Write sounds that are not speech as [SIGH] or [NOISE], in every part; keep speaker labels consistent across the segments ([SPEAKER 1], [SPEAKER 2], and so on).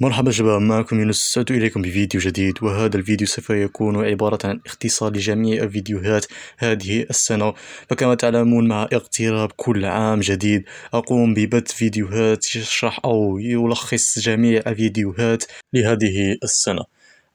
[SPEAKER 1] مرحبا شباب معكم يونس سأتو إليكم بفيديو جديد وهذا الفيديو سوف يكون عبارة عن اختصار لجميع الفيديوهات هذه السنة فكما تعلمون مع اقتراب كل عام جديد أقوم ببث فيديوهات يشرح أو يلخص جميع الفيديوهات لهذه السنة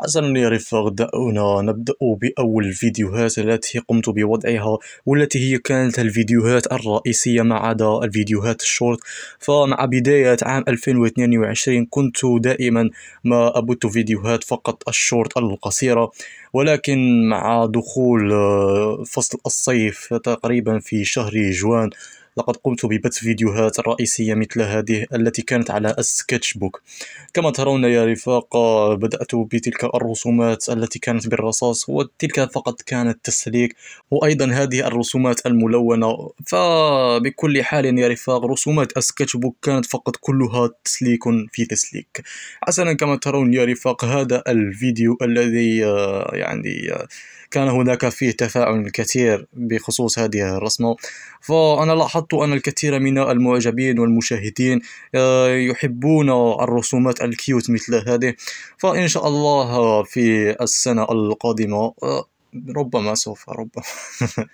[SPEAKER 1] حسنا يا رفاق دعونا نبدأ بأول الفيديوهات التي قمت بوضعها والتي هي كانت الفيديوهات الرئيسية ما عدا الفيديوهات الشورت فمع بداية عام 2022 كنت دائما ما أبت فيديوهات فقط الشورت القصيرة ولكن مع دخول آه، فصل الصيف تقريبا في شهر جوان لقد قمت ببث فيديوهات رئيسية مثل هذه التي كانت على السكتش بوك كما ترون يا رفاق بدأت بتلك الرسومات التي كانت بالرصاص وتلك فقط كانت تسليك وأيضا هذه الرسومات الملونة فبكل حال يا رفاق رسومات السكتش بوك كانت فقط كلها تسليك في تسليك حسنا كما ترون يا رفاق هذا الفيديو الذي يعني كان هناك فيه تفاعل كثير بخصوص هذه الرسمة فأنا لاحظت لاحظت أن الكثير من المعجبين والمشاهدين آه، يحبون الرسومات الكيوت مثل هذه فإن شاء الله في السنة القادمة آه، ربما سوف ربما [LAUGHS]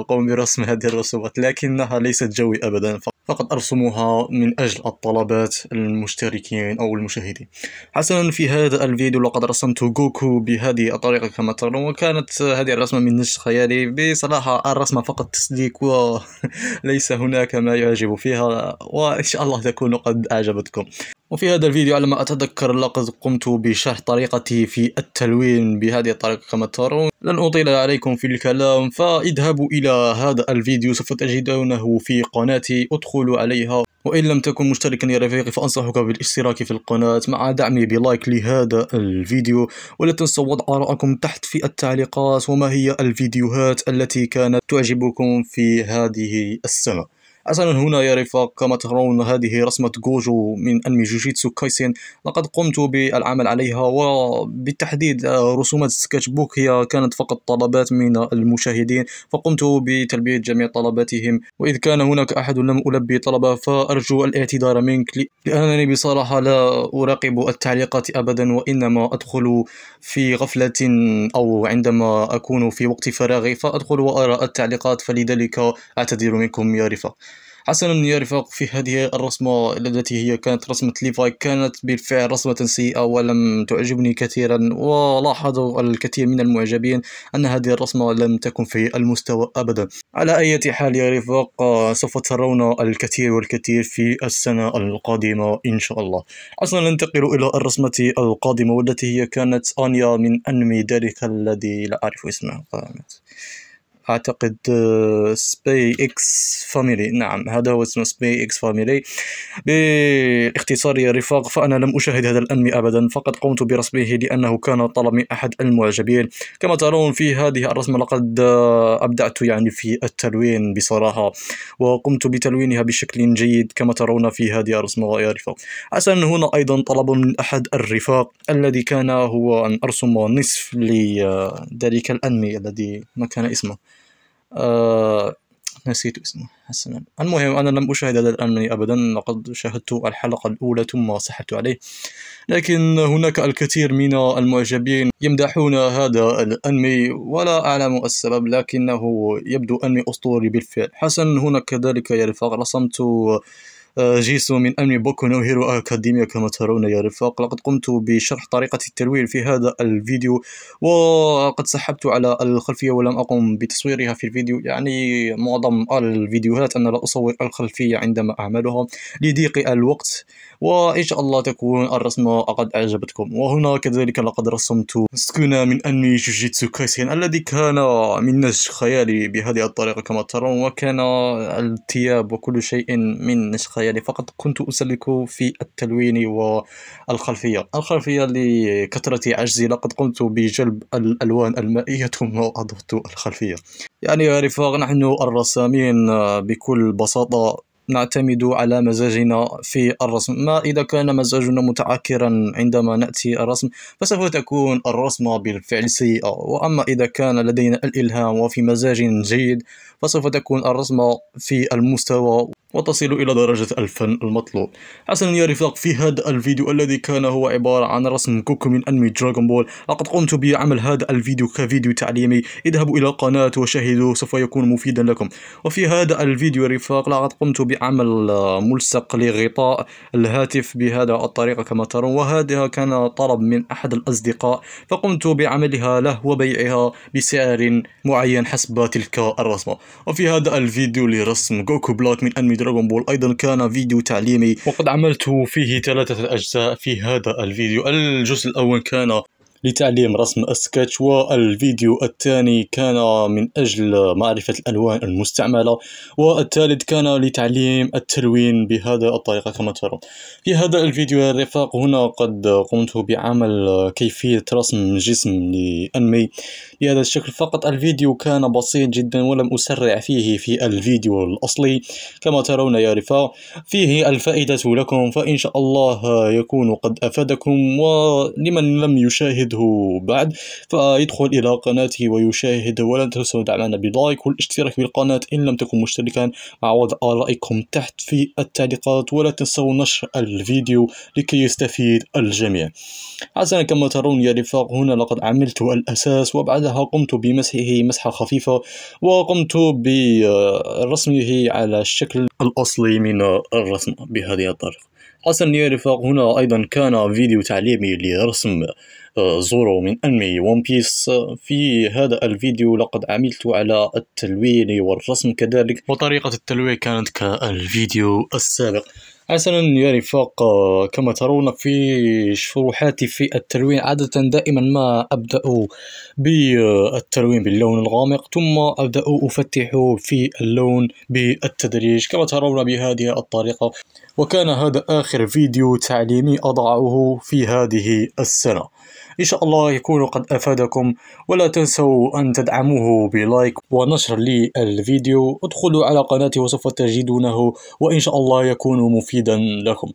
[SPEAKER 1] أقوم برسم هذه الرسومات لكنها ليست جوي أبدا فقد أرسمها من أجل الطلبات المشتركين أو المشاهدين حسنا في هذا الفيديو لقد رسمت جوكو بهذه الطريقة كما ترون وكانت هذه الرسمة من نسخ خيالي بصراحة الرسمة فقط تسليك وليس [LAUGHS] هناك ما يعجب فيها وإن شاء الله تكون قد أعجبتكم وفي هذا الفيديو على ما أتذكر لقد قمت بشرح طريقتي في التلوين بهذه الطريقة كما ترون لن أطيل عليكم في الكلام فاذهبوا إلى هذا الفيديو سوف تجدونه في قناتي ادخلوا عليها وإن لم تكن مشتركا يا رفيقي فأنصحك بالاشتراك في القناة مع دعمي بلايك لهذا الفيديو ولا تنسوا وضع آرائكم تحت في التعليقات وما هي الفيديوهات التي كانت تعجبكم في هذه السنة حسنا هنا يا رفاق كما ترون هذه رسمة جوجو من أنمي جوجيتسو كايسين لقد قمت بالعمل عليها وبالتحديد آه، رسومات السكتش بوك هي كانت فقط طلبات من المشاهدين فقمت بتلبية جميع طلباتهم وإذ كان هناك أحد لم ألبي طلبه فأرجو الاعتذار منك لأنني بصراحة لا أراقب التعليقات أبدا وإنما أدخل في غفلة أو عندما أكون في وقت فراغي فأدخل وأرى التعليقات فلذلك أعتذر منكم يا رفاق حسنا يا رفاق في هذه الرسمة التي هي كانت رسمة ليفاي كانت بالفعل رسمة سيئة ولم تعجبني كثيرا ولاحظ الكثير من المعجبين أن هذه الرسمة لم تكن في المستوى أبدا على أي حال يا رفاق سوف ترون الكثير والكثير في السنة القادمة إن شاء الله حسنا ننتقل إلى الرسمة القادمة والتي هي كانت أنيا من أنمي ذلك الذي لا أعرف اسمه قامت اعتقد آه، سباي اكس فاميلي نعم هذا هو اسمه سباي اكس فاميلي باختصار يا رفاق فانا لم اشاهد هذا الانمي ابدا فقد قمت برسمه لانه كان طلب من احد المعجبين كما ترون في هذه الرسمه لقد آه، ابدعت يعني في التلوين بصراحه وقمت بتلوينها بشكل جيد كما ترون في هذه الرسمه يا رفاق حسنا هنا ايضا طلب من احد الرفاق الذي كان هو ان ارسم نصف لذلك الانمي الذي ما كان اسمه آه نسيت اسمه حسنا المهم أنا لم أشاهد هذا الأنمي أبدا لقد شاهدت الحلقة الأولى ثم سحبت عليه لكن هناك الكثير من المعجبين يمدحون هذا الأنمي ولا أعلم السبب لكنه يبدو أنمي أسطوري بالفعل حسنا هنا كذلك يا رفاق رسمت آه، جيسو من أمن بوكو نو هيرو أكاديميا كما ترون يا رفاق لقد قمت بشرح طريقة التلوين في هذا الفيديو وقد سحبت على الخلفية ولم أقم بتصويرها في الفيديو يعني معظم الفيديوهات أنا لا أصور الخلفية عندما أعملها لضيق الوقت وإن شاء الله تكون الرسمة قد أعجبتكم وهنا كذلك لقد رسمت سكونا من أنمي جوجيتسو كايسين الذي كان من نسج خيالي بهذه الطريقة كما ترون وكان الثياب وكل شيء من نسج يعني فقط كنت أسلك في التلوين والخلفية الخلفية لكثرة عجزي لقد قمت بجلب الألوان المائية ثم [LAUGHS] أضفت الخلفية يعني يا رفاق نحن الرسامين بكل بساطة نعتمد على مزاجنا في الرسم ما إذا كان مزاجنا متعكرا عندما نأتي الرسم فسوف تكون الرسمة بالفعل سيئة وأما إذا كان لدينا الإلهام وفي مزاج جيد فسوف تكون الرسمة في المستوى وتصل إلى درجة الفن المطلوب حسنا يا رفاق في هذا الفيديو الذي كان هو عبارة عن رسم كوكو من أنمي دراغون بول لقد قمت بعمل هذا الفيديو كفيديو تعليمي اذهبوا إلى القناة وشاهدوا سوف يكون مفيدا لكم وفي هذا الفيديو يا رفاق لقد قمت بعمل ملصق لغطاء الهاتف بهذا الطريقة كما ترون وهذا كان طلب من أحد الأصدقاء فقمت بعملها له وبيعها بسعر معين حسب تلك الرسمة وفي هذا الفيديو لرسم كوكو بلاك من أنمي دراغون بول ايضا كان فيديو تعليمي وقد عملت فيه ثلاثه اجزاء في هذا الفيديو الجزء الاول كان لتعليم رسم السكتش والفيديو الثاني كان من أجل معرفة الألوان المستعملة والثالث كان لتعليم التلوين بهذا الطريقة كما ترون في هذا الفيديو يا هنا قد قمت بعمل كيفية رسم جسم لأنمي بهذا الشكل فقط الفيديو كان بسيط جدا ولم أسرع فيه في الفيديو الأصلي كما ترون يا رفاق فيه الفائدة لكم فإن شاء الله يكون قد أفادكم ولمن لم يشاهد يجده بعد فيدخل إلى قناتي ويشاهد ولا تنسوا دعمنا بلايك والاشتراك بالقناة إن لم تكن مشتركا مع وضع آرائكم تحت في التعليقات ولا تنسوا نشر الفيديو لكي يستفيد الجميع حسنا كما ترون يا رفاق هنا لقد عملت الأساس وبعدها قمت بمسحه مسحة خفيفة وقمت برسمه على الشكل الأصلي من الرسم بهذه الطريقة حسن يا رفاق هنا أيضا كان فيديو تعليمي لرسم آه، زورو من أنمي ون بيس في هذا الفيديو لقد عملت على التلوين والرسم كذلك وطريقة التلوين كانت كالفيديو السابق حسنا يا يعني رفاق كما ترون في شروحاتي في التلوين عادة دائما ما أبدأ بالتلوين باللون الغامق ثم أبدأ أفتح في اللون بالتدريج كما ترون بهذه الطريقة وكان هذا آخر فيديو تعليمي أضعه في هذه السنة إن شاء الله يكون قد أفادكم ولا تنسوا أن تدعموه بلايك ونشر للفيديو ادخلوا على قناته وسوف تجدونه وإن شاء الله يكون مفيدا لكم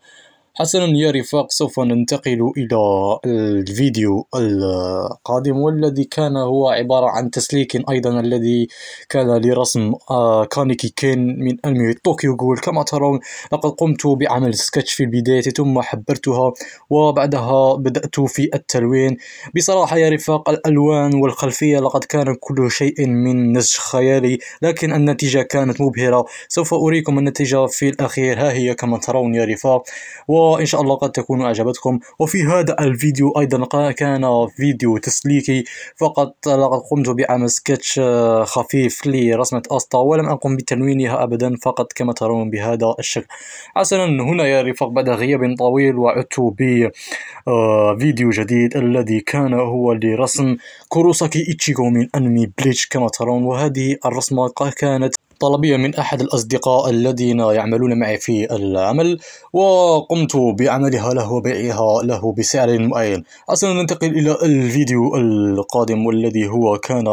[SPEAKER 1] حسنا يا رفاق سوف ننتقل إلى الفيديو القادم والذي كان هو عبارة عن تسليك أيضا الذي كان لرسم آه، كانيكي كين من أنمي طوكيو جول كما ترون لقد قمت بعمل سكتش في البداية ثم حبرتها وبعدها بدأت في التلوين بصراحة يا رفاق الألوان والخلفية لقد كان كل شيء من نسج خيالي لكن النتيجة كانت مبهرة سوف أريكم النتيجة في الأخير ها هي كما ترون يا رفاق و وإن شاء الله قد تكون أعجبتكم وفي هذا الفيديو أيضا كان فيديو تسليكي فقط لقد قمت بعمل سكتش خفيف لرسمة أسطى ولم أقم بتنوينها أبدا فقط كما ترون بهذا الشكل حسنا هنا يا رفاق بعد غياب طويل وعدت بفيديو آه، جديد الذي كان هو لرسم كوروساكي إيتشيغو من أنمي بليتش كما ترون وهذه الرسمة كانت طلبية من أحد الأصدقاء الذين يعملون معي في العمل وقمت بعملها له وبيعها له بسعر معين أصلا ننتقل إلى الفيديو القادم والذي هو كان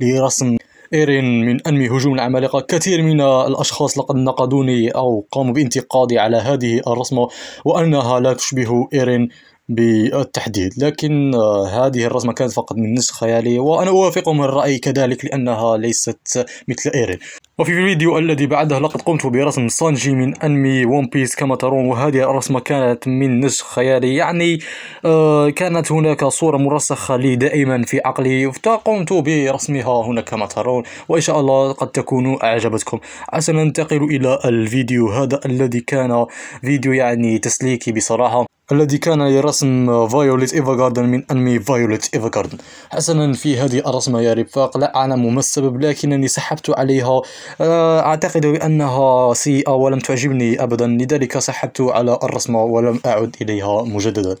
[SPEAKER 1] لرسم إيرين من أنمي هجوم العمالقة كثير من الأشخاص لقد نقدوني أو قاموا بانتقادي على هذه الرسمة وأنها لا تشبه إيرين بالتحديد لكن هذه الرسمة كانت فقط من نسخ خيالي وأنا أوافقهم الرأي كذلك لأنها ليست مثل إيرين وفي الفيديو الذي بعده لقد قمت برسم سانجي من أنمي ون بيس كما ترون وهذه الرسمة كانت من نسخ خيالي يعني آه، كانت هناك صورة مرسخة لي دائما في عقلي فقمت برسمها هنا كما ترون وإن شاء الله قد تكون أعجبتكم عسى ننتقل إلى الفيديو هذا الذي كان فيديو يعني تسليكي بصراحة الذي كان يرسم فايوليت جاردن من انمي فايوليت جاردن حسنا في هذه الرسمة يا رفاق لا اعلم ما السبب لكنني سحبت عليها آه، اعتقد بانها سيئة ولم تعجبني ابدا لذلك سحبت على الرسمة ولم اعد اليها مجددا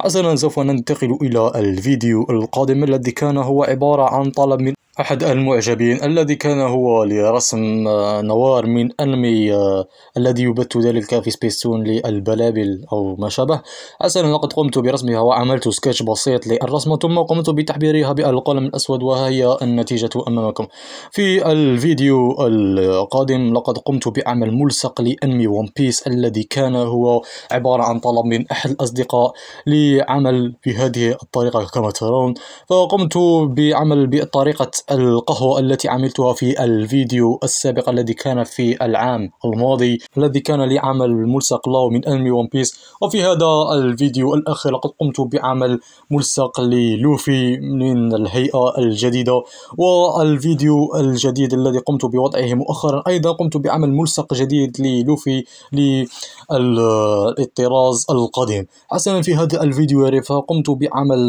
[SPEAKER 1] حسنا سوف ننتقل الى الفيديو القادم الذي كان هو عبارة عن طلب من أحد المعجبين الذي كان هو لرسم آه، نوار من أنمي آه، الذي يبث ذلك في سبيستون للبلابل أو ما شابه حسنا لقد قمت برسمها وعملت سكتش بسيط للرسمة ثم قمت بتحبيرها بالقلم الأسود وها هي النتيجة أمامكم في الفيديو القادم لقد قمت بعمل ملصق لأنمي ون بيس الذي كان هو عبارة عن طلب من أحد الأصدقاء لعمل بهذه الطريقة كما ترون فقمت بعمل بطريقة القهوة التي عملتها في الفيديو السابق الذي كان في العام الماضي الذي كان لي عمل ملصق له من أنمي ون بيس وفي هذا الفيديو الأخير لقد قمت بعمل ملصق للوفي من الهيئة الجديدة والفيديو الجديد الذي قمت بوضعه مؤخرا أيضا قمت بعمل ملصق جديد للوفي للطراز القديم حسنا في هذا الفيديو يا رفاق قمت بعمل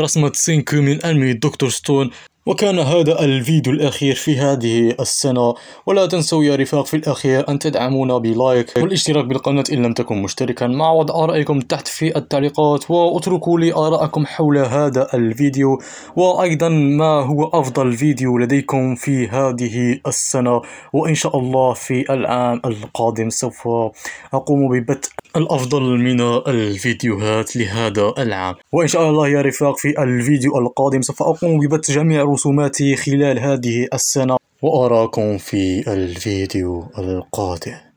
[SPEAKER 1] رسمة سينكو من أنمي دكتور ستون وكان هذا الفيديو الأخير في هذه السنة ولا تنسوا يا رفاق في الأخير أن تدعمونا بلايك والاشتراك بالقناة إن لم تكن مشتركا مع وضع آرائكم تحت في التعليقات واتركوا لي آراءكم حول هذا الفيديو وأيضا ما هو أفضل فيديو لديكم في هذه السنة وإن شاء الله في العام القادم سوف أقوم ببدء الأفضل من الفيديوهات لهذا العام وإن شاء الله يا رفاق في الفيديو القادم سوف أقوم ببث جميع رسوماتي خلال هذه السنة وأراكم في الفيديو القادم